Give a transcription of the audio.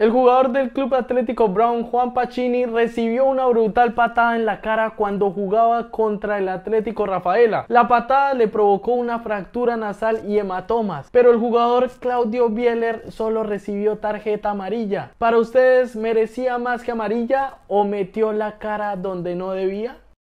El jugador del Club Atlético Brown, Juan Pacini, recibió una brutal patada en la cara cuando jugaba contra el Atlético Rafaela. La patada le provocó una fractura nasal y hematomas, pero el jugador Claudio Bieler solo recibió tarjeta amarilla. ¿Para ustedes merecía más que amarilla o metió la cara donde no debía?